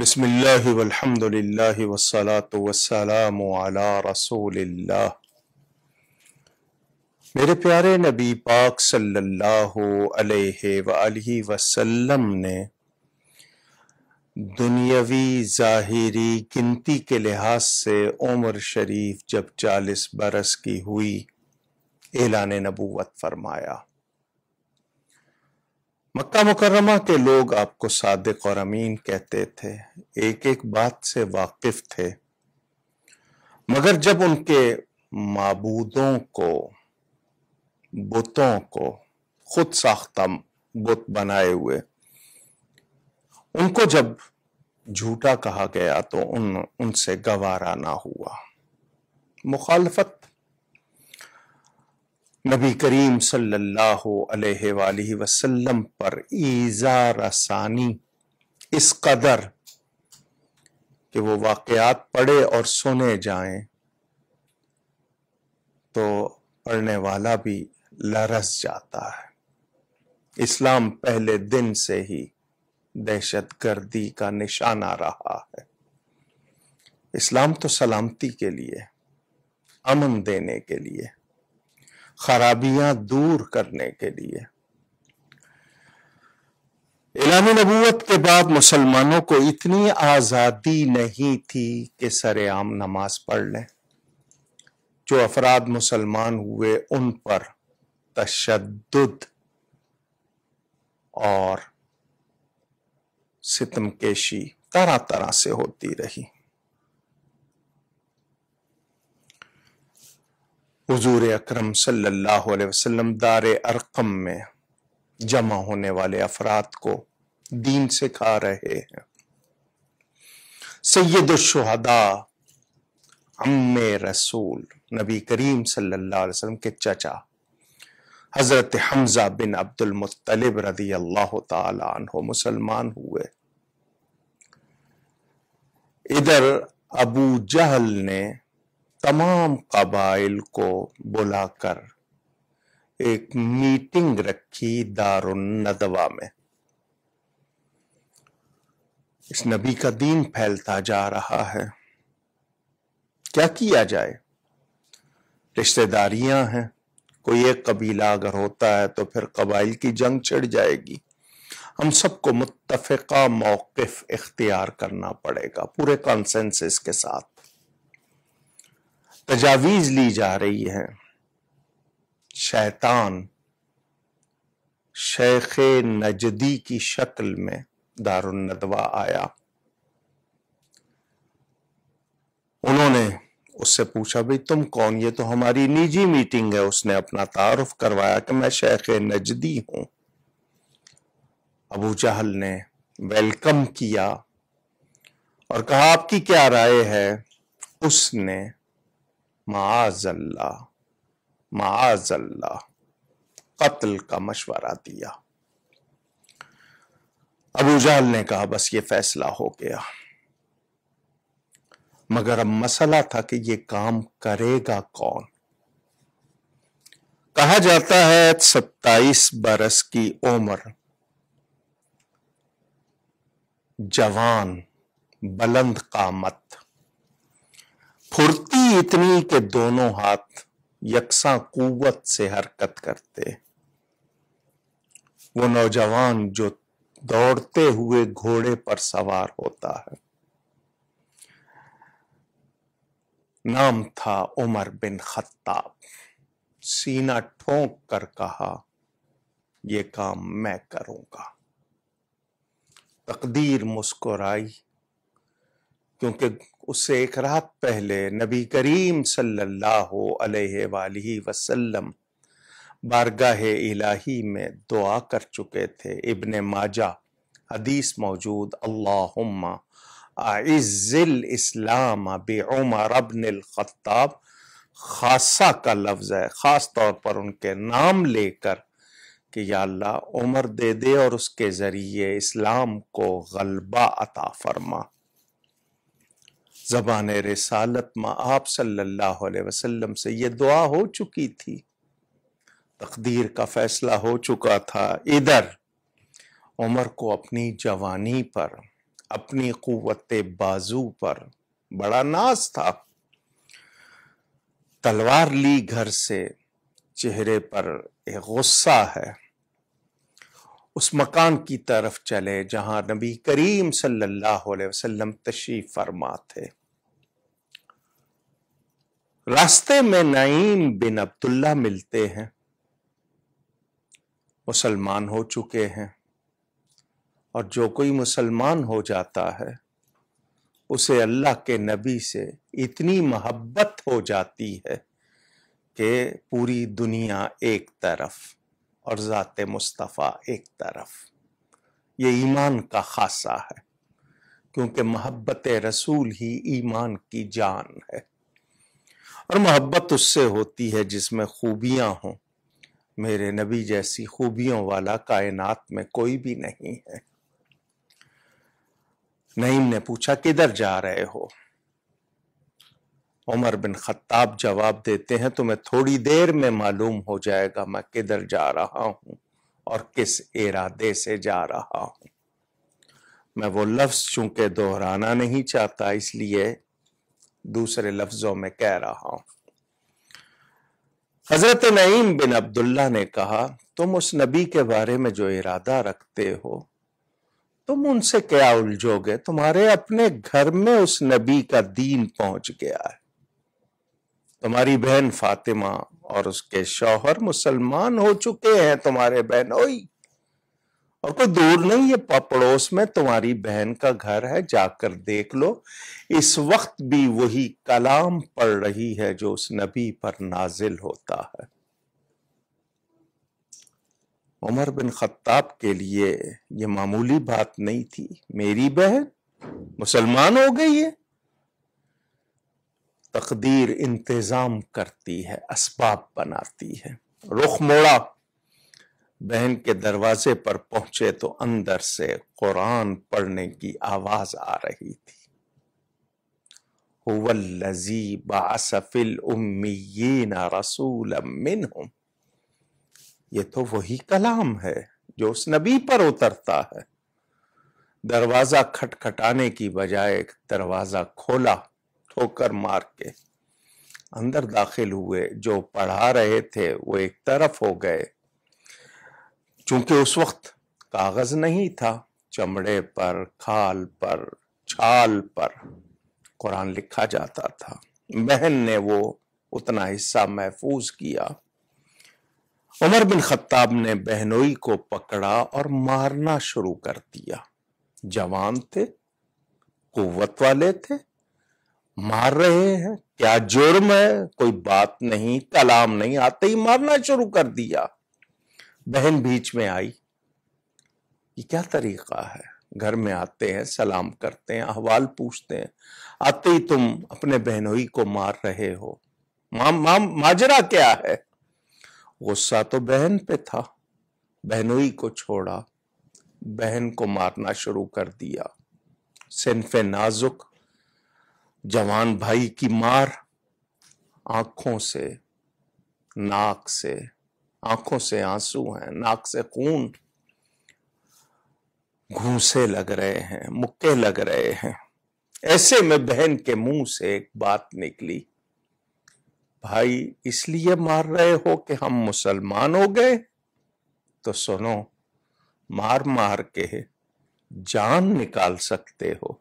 بسم اللہ والحمد للہ والصلاة والسلام على رسول اللہ میرے پیارے نبی پاک صلی اللہ علیہ وآلہ وسلم نے دنیاوی ظاہری گنتی کے لحاظ سے عمر شریف جب چالیس برس کی ہوئی اعلان نبوت فرمایا مکہ مکرمہ کے لوگ آپ کو صادق اور امین کہتے تھے ایک ایک بات سے واقف تھے مگر جب ان کے معبودوں کو بتوں کو خود ساختہ بت بنائے ہوئے ان کو جب جھوٹا کہا گیا تو ان ان سے گوارا نہ ہوا مخالفت نبی کریم صلی اللہ علیہ وآلہ وسلم پر ایزا رسانی اس قدر کہ وہ واقعات پڑھے اور سنے جائیں تو پڑھنے والا بھی لرس جاتا ہے اسلام پہلے دن سے ہی دہشت گردی کا نشانہ رہا ہے اسلام تو سلامتی کے لیے امن دینے کے لیے خرابیاں دور کرنے کے لیے اعلان نبوت کے بعد مسلمانوں کو اتنی آزادی نہیں تھی کہ سر عام نماز پڑھ لیں جو افراد مسلمان ہوئے ان پر تشدد اور ستم کیشی طرح طرح سے ہوتی رہی حضور اکرم صلی اللہ علیہ وسلم دار ارقم میں جمع ہونے والے افراد کو دین سکھا رہے ہیں سید الشہداء ام رسول نبی کریم صلی اللہ علیہ وسلم کے چچا حضرت حمزہ بن عبد المطلب رضی اللہ تعالی عنہ مسلمان ہوئے ادھر ابو جہل نے تمام قبائل کو بلا کر ایک میٹنگ رکھی دار الدوا میں اس نبی کا دین پھیلتا جا رہا ہے کیا کیا جائے رشتہ داریاں ہیں کوئی ایک قبیلہ اگر ہوتا ہے تو پھر قبائل کی جنگ چڑھ جائے گی ہم سب کو متفقہ موقف اختیار کرنا پڑے گا پورے کانسنسس کے ساتھ تجاویز لی جا رہی ہے شیطان شیخ نجدی کی شکل میں دار الندوہ آیا انہوں نے اس سے پوچھا بھئی تم کون یہ تو ہماری نجی میٹنگ ہے اس نے اپنا تعارف کروایا کہ میں شیخ نجدی ہوں ابو جہل نے ویلکم کیا اور کہا آپ کی کیا رائے ہے اس نے معاذ اللہ معاذ اللہ قتل کا مشورہ دیا ابو جال نے کہا بس یہ فیصلہ ہو گیا مگر اب مسئلہ تھا کہ یہ کام کرے گا کون کہا جاتا ہے ستائیس برس کی عمر جوان بلند مت پھرتی اتنی کہ دونوں ہاتھ یکساں قوت سے حرکت کرتے وہ نوجوان جو دوڑتے ہوئے گھوڑے پر سوار ہوتا ہے نام تھا عمر بن خطاب سینا ٹھونک کر کہا یہ کام میں کروں گا تقدیر مسکرائی کیونکہ اس سے ایک رات پہلے نبی کریم صلی اللہ علیہ وآلہ وسلم بارگاہ الہی میں دعا کر چکے تھے ابن ماجہ حدیث موجود اللہم اعز الاسلام بعمر ابن الخطاب خاصہ کا لفظ ہے خاص طور پر ان کے نام لے کر کہ یا اللہ عمر دے دے اور اس کے ذریعے اسلام کو غلبہ عطا فرما زبان رسالت ماں آپ صلی اللہ علیہ وسلم سے یہ دعا ہو چکی تھی تقدیر کا فیصلہ ہو چکا تھا ادھر عمر کو اپنی جوانی پر اپنی قوت بازو پر بڑا ناز تھا تلوار لی گھر سے چہرے پر ایک غصہ ہے اس مکان کی طرف چلے جہاں نبی کریم صلی اللہ علیہ وسلم تشریف فرما تھے راستے میں نعیم بن عبد اللہ ملتے ہیں مسلمان ہو چکے ہیں اور جو کوئی مسلمان ہو جاتا ہے اسے اللہ کے نبی سے اتنی محبت ہو جاتی ہے کہ پوری دنیا ایک طرف اور ذات مصطفیٰ ایک طرف یہ ایمان کا خاصہ ہے کیونکہ محبت رسول ہی ایمان کی جان ہے اور محبت اس سے ہوتی ہے جس میں خوبیاں ہوں میرے نبی جیسی خوبیوں والا کائنات میں کوئی بھی نہیں ہے نعیم نے پوچھا کدھر جا رہے ہو عمر بن خطاب جواب دیتے ہیں تمہیں تھوڑی دیر میں معلوم ہو جائے گا میں کدھر جا رہا ہوں اور کس ارادے سے جا رہا ہوں میں وہ لفظ چونکہ دہرانا نہیں چاہتا اس لیے دوسرے لفظوں میں کہہ رہا ہوں حضرت نعیم بن عبداللہ نے کہا تم اس نبی کے بارے میں جو ارادہ رکھتے ہو تم ان سے کیا الجھو گے تمہارے اپنے گھر میں اس نبی کا دین پہنچ گیا ہے تمہاری بہن فاطمہ اور اس کے شوہر مسلمان ہو چکے ہیں تمہارے بہن اوئی اور کوئی دور نہیں یہ پڑوس میں تمہاری بہن کا گھر ہے جا کر دیکھ لو اس وقت بھی وہی کلام پڑ رہی ہے جو اس نبی پر نازل ہوتا ہے عمر بن خطاب کے لیے یہ معمولی بات نہیں تھی میری بہن مسلمان ہو گئی ہے تقدیر انتظام کرتی ہے اسباب بناتی ہے رخ موڑا بہن کے دروازے پر پہنچے تو اندر سے قرآن پڑھنے کی آواز آ رہی تھی رسول یہ تو وہی کلام ہے جو اس نبی پر اترتا ہے دروازہ کھٹکھٹانے کی بجائے دروازہ کھولا ٹھوکر مار کے اندر داخل ہوئے جو پڑھا رہے تھے وہ ایک طرف ہو گئے چونکہ اس وقت کاغذ نہیں تھا چمڑے پر کھال پر چھال پر قرآن لکھا جاتا تھا بہن نے وہ اتنا حصہ محفوظ کیا عمر بن خطاب نے بہنوئی کو پکڑا اور مارنا شروع کر دیا جوان تھے قوت والے تھے مار رہے ہیں کیا جرم ہے کوئی بات نہیں کلام نہیں آتے ہی مارنا شروع کر دیا بہن بیچ میں آئی یہ کیا طریقہ ہے گھر میں آتے ہیں سلام کرتے ہیں احوال پوچھتے ہیں آتے ہی تم اپنے بہنوئی کو مار رہے ہو ماجرا کیا ہے غصہ تو بہن پہ تھا بہنوئی کو چھوڑا بہن کو مارنا شروع کر دیا صنف نازک جوان بھائی کی مار آنکھوں سے ناک سے آنکھوں سے آنسو ہیں ناک سے خون گھوسے لگ رہے ہیں مکے لگ رہے ہیں ایسے میں بہن کے منہ سے ایک بات نکلی بھائی اس لیے مار رہے ہو کہ ہم مسلمان ہو گئے تو سنو مار مار کے جان نکال سکتے ہو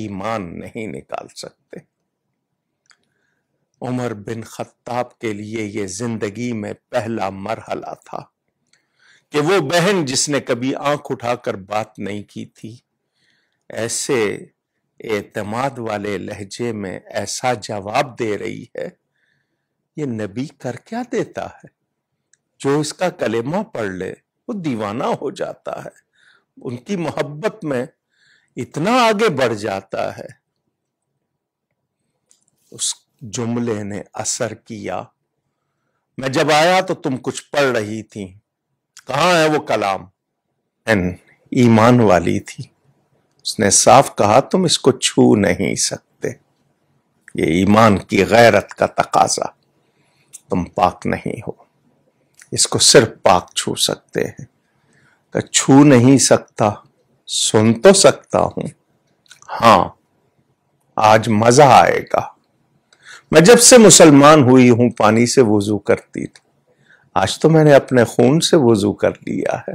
ایمان نہیں نکال سکتے عمر بن خطاب کے لیے یہ زندگی میں پہلا مرحلہ تھا کہ وہ بہن جس نے کبھی آنکھ اٹھا کر بات نہیں کی تھی ایسے اعتماد والے لہجے میں ایسا جواب دے رہی ہے یہ نبی کر کیا دیتا ہے جو اس کا کلمہ پڑھ لے وہ دیوانہ ہو جاتا ہے ان کی محبت میں اتنا آگے بڑھ جاتا ہے اس جملے نے اثر کیا میں جب آیا تو تم کچھ پڑھ رہی تھی کہاں ہے وہ کلام این ایمان والی تھی اس نے صاف کہا تم اس کو چھو نہیں سکتے یہ ایمان کی غیرت کا تقاضا تم پاک نہیں ہو اس کو صرف پاک چھو سکتے ہیں کہ چھو نہیں سکتا سن تو سکتا ہوں ہاں آج مزہ آئے گا میں جب سے مسلمان ہوئی ہوں پانی سے وضو کرتی تھی آج تو میں نے اپنے خون سے وضو کر لیا ہے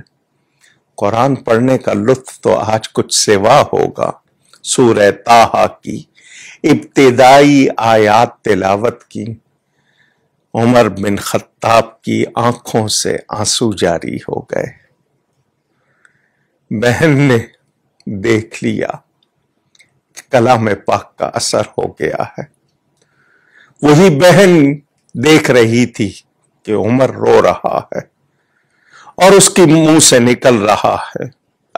قرآن پڑھنے کا لطف تو آج کچھ سوا ہوگا سورہ تاہا کی ابتدائی آیات تلاوت کی عمر بن خطاب کی آنکھوں سے آنسو جاری ہو گئے بہن نے دیکھ لیا کلام پاک کا اثر ہو گیا ہے وہی بہن دیکھ رہی تھی کہ عمر رو رہا ہے اور اس کی منہ سے نکل رہا ہے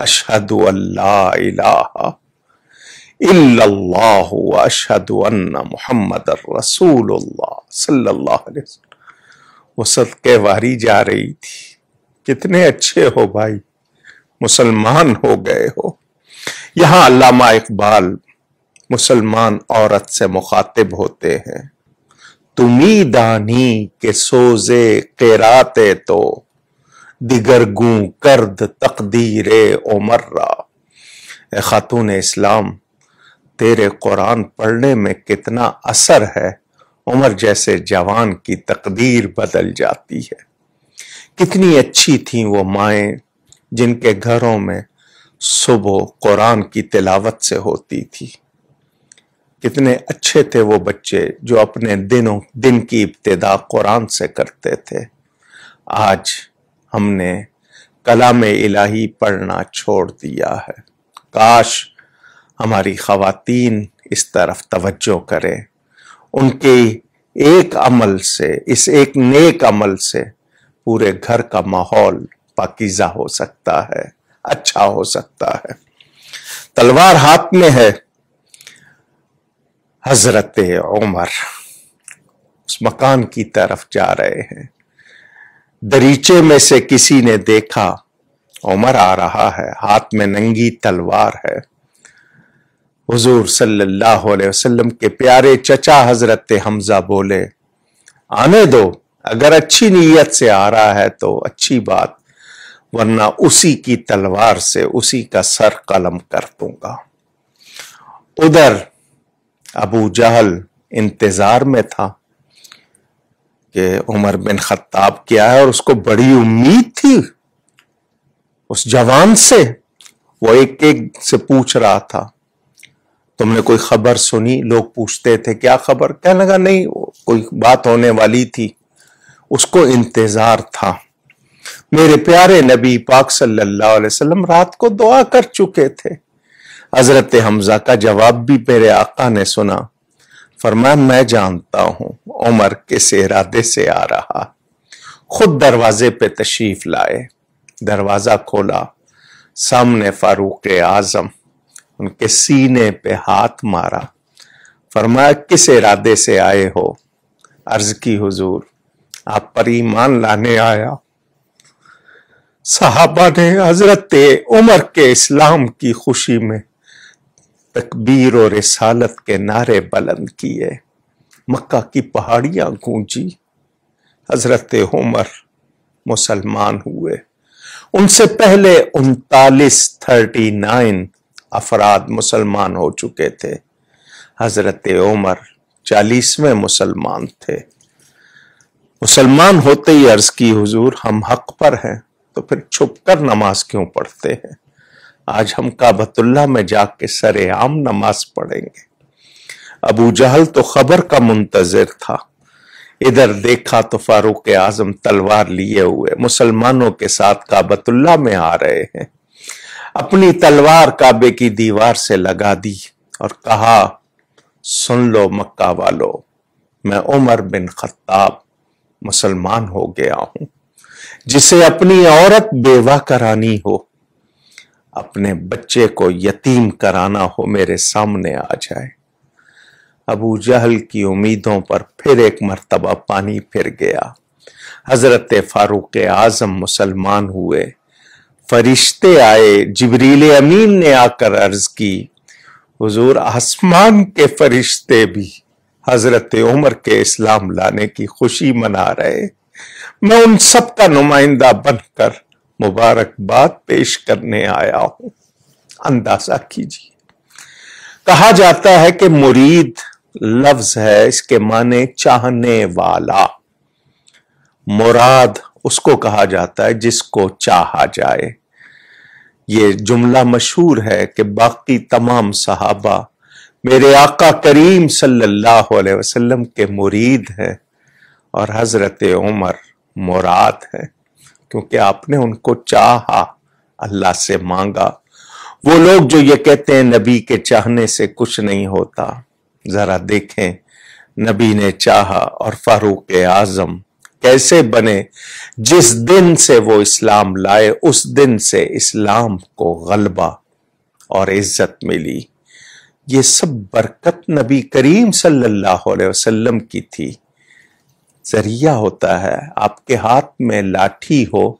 اشہد اللہ الہ الا اللہ اشہد ان محمد محمد اللہ صلی اللہ علیہ وسلم وہ صدقے واری جا رہی تھی کتنے اچھے ہو بھائی مسلمان ہو گئے ہو یہاں علامہ اقبال مسلمان عورت سے مخاطب ہوتے ہیں تمی دانی کے سوزے قیراتے تو دیگرگوں گوں کرد تقدیر عمر را اے خاتون اسلام تیرے قرآن پڑھنے میں کتنا اثر ہے عمر جیسے جوان کی تقدیر بدل جاتی ہے کتنی اچھی تھیں وہ مائیں جن کے گھروں میں صبح قرآن کی تلاوت سے ہوتی تھی کتنے اچھے تھے وہ بچے جو اپنے دنوں دن کی ابتدا قرآن سے کرتے تھے آج ہم نے کلام الہی پڑھنا چھوڑ دیا ہے کاش ہماری خواتین اس طرف توجہ کریں ان کے ایک عمل سے اس ایک نیک عمل سے پورے گھر کا ماحول پاکیزہ ہو سکتا ہے اچھا ہو سکتا ہے تلوار ہاتھ میں ہے حضرت عمر اس مکان کی طرف جا رہے ہیں دریچے میں سے کسی نے دیکھا عمر آ رہا ہے ہاتھ میں ننگی تلوار ہے حضور صلی اللہ علیہ وسلم کے پیارے چچا حضرت حمزہ بولے آنے دو اگر اچھی نیت سے آ رہا ہے تو اچھی بات ورنہ اسی کی تلوار سے اسی کا سر قلم کر دوں گا ادھر ابو جہل انتظار میں تھا کہ عمر بن خطاب کیا ہے اور اس کو بڑی امید تھی اس جوان سے وہ ایک ایک سے پوچھ رہا تھا تم نے کوئی خبر سنی لوگ پوچھتے تھے کیا خبر کہنے لگا نہیں کوئی بات ہونے والی تھی اس کو انتظار تھا میرے پیارے نبی پاک صلی اللہ علیہ وسلم رات کو دعا کر چکے تھے حضرت حمزہ کا جواب بھی میرے آقا نے سنا فرمایا میں جانتا ہوں عمر کس ارادے سے آ رہا خود دروازے پہ تشریف لائے دروازہ کھولا سامنے فاروق اعظم ان کے سینے پہ ہاتھ مارا فرمایا کس ارادے سے آئے ہو عرض کی حضور آپ پر ایمان لانے آیا صحابہ نے حضرت عمر کے اسلام کی خوشی میں تکبیر اور رسالت کے نعرے بلند کیے مکہ کی پہاڑیاں گونجی حضرت عمر مسلمان ہوئے ان سے پہلے انتالیس تھرٹی نائن افراد مسلمان ہو چکے تھے حضرت عمر چالیسویں مسلمان تھے مسلمان ہوتے ہی عرض کی حضور ہم حق پر ہیں تو پھر چھپ کر نماز کیوں پڑھتے ہیں آج ہم کابت اللہ میں جا کے سر عام نماز پڑھیں گے ابو جہل تو خبر کا منتظر تھا ادھر دیکھا تو فاروق اعظم تلوار لیے ہوئے مسلمانوں کے ساتھ کابت اللہ میں آ رہے ہیں اپنی تلوار کعبے کی دیوار سے لگا دی اور کہا سن لو مکہ والو میں عمر بن خطاب مسلمان ہو گیا ہوں جسے اپنی عورت بیوہ کرانی ہو اپنے بچے کو یتیم کرانا ہو میرے سامنے آ جائے ابو جہل کی امیدوں پر پھر ایک مرتبہ پانی پھر گیا حضرت فاروق اعظم مسلمان ہوئے فرشتے آئے جبریل امین نے آ کر عرض کی حضور آسمان کے فرشتے بھی حضرت عمر کے اسلام لانے کی خوشی منا رہے میں ان سب کا نمائندہ بن کر مبارکباد پیش کرنے آیا ہوں اندازہ کیجیے کہا جاتا ہے کہ مرید لفظ ہے اس کے معنی چاہنے والا مراد اس کو کہا جاتا ہے جس کو چاہا جائے یہ جملہ مشہور ہے کہ باقی تمام صحابہ میرے آقا کریم صلی اللہ علیہ وسلم کے مرید ہیں اور حضرت عمر مراد ہیں کیونکہ آپ نے ان کو چاہا اللہ سے مانگا وہ لوگ جو یہ کہتے ہیں نبی کے چاہنے سے کچھ نہیں ہوتا ذرا دیکھیں نبی نے چاہا اور فاروق اعظم کیسے بنے جس دن سے وہ اسلام لائے اس دن سے اسلام کو غلبہ اور عزت ملی یہ سب برکت نبی کریم صلی اللہ علیہ وسلم کی تھی ذریعہ ہوتا ہے آپ کے ہاتھ میں لاٹھی ہو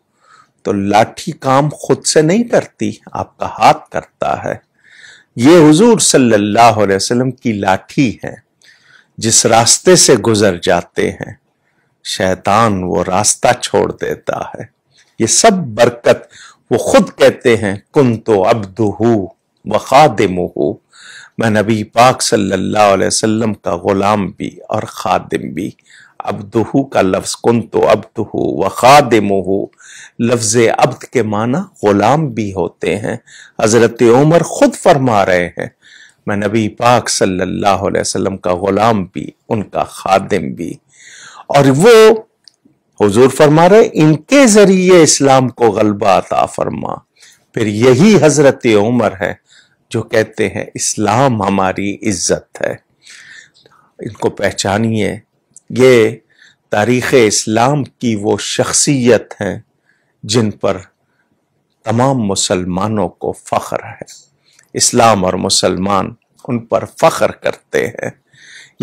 تو لاٹھی کام خود سے نہیں کرتی آپ کا ہاتھ کرتا ہے یہ حضور صلی اللہ علیہ وسلم کی لاٹھی ہے جس راستے سے گزر جاتے ہیں شیطان وہ راستہ چھوڑ دیتا ہے یہ سب برکت وہ خود کہتے ہیں کن تو ابد ہو وہ ہو میں نبی پاک صلی اللہ علیہ وسلم کا غلام بھی اور خادم بھی عبدہو کا لفظ کن تو ابت و خادمہو لفظ عبد کے معنی غلام بھی ہوتے ہیں حضرت عمر خود فرما رہے ہیں میں نبی پاک صلی اللہ علیہ وسلم کا غلام بھی ان کا خادم بھی اور وہ حضور فرما رہے ان کے ذریعے اسلام کو غلبہ عطا فرما پھر یہی حضرت عمر ہے جو کہتے ہیں اسلام ہماری عزت ہے ان کو پہچانیے یہ تاریخ اسلام کی وہ شخصیت ہیں جن پر تمام مسلمانوں کو فخر ہے اسلام اور مسلمان ان پر فخر کرتے ہیں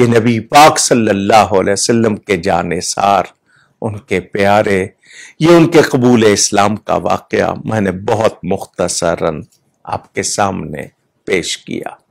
یہ نبی پاک صلی اللہ علیہ وسلم کے جان سار ان کے پیارے یہ ان کے قبول اسلام کا واقعہ میں نے بہت مختصر آپ کے سامنے پیش کیا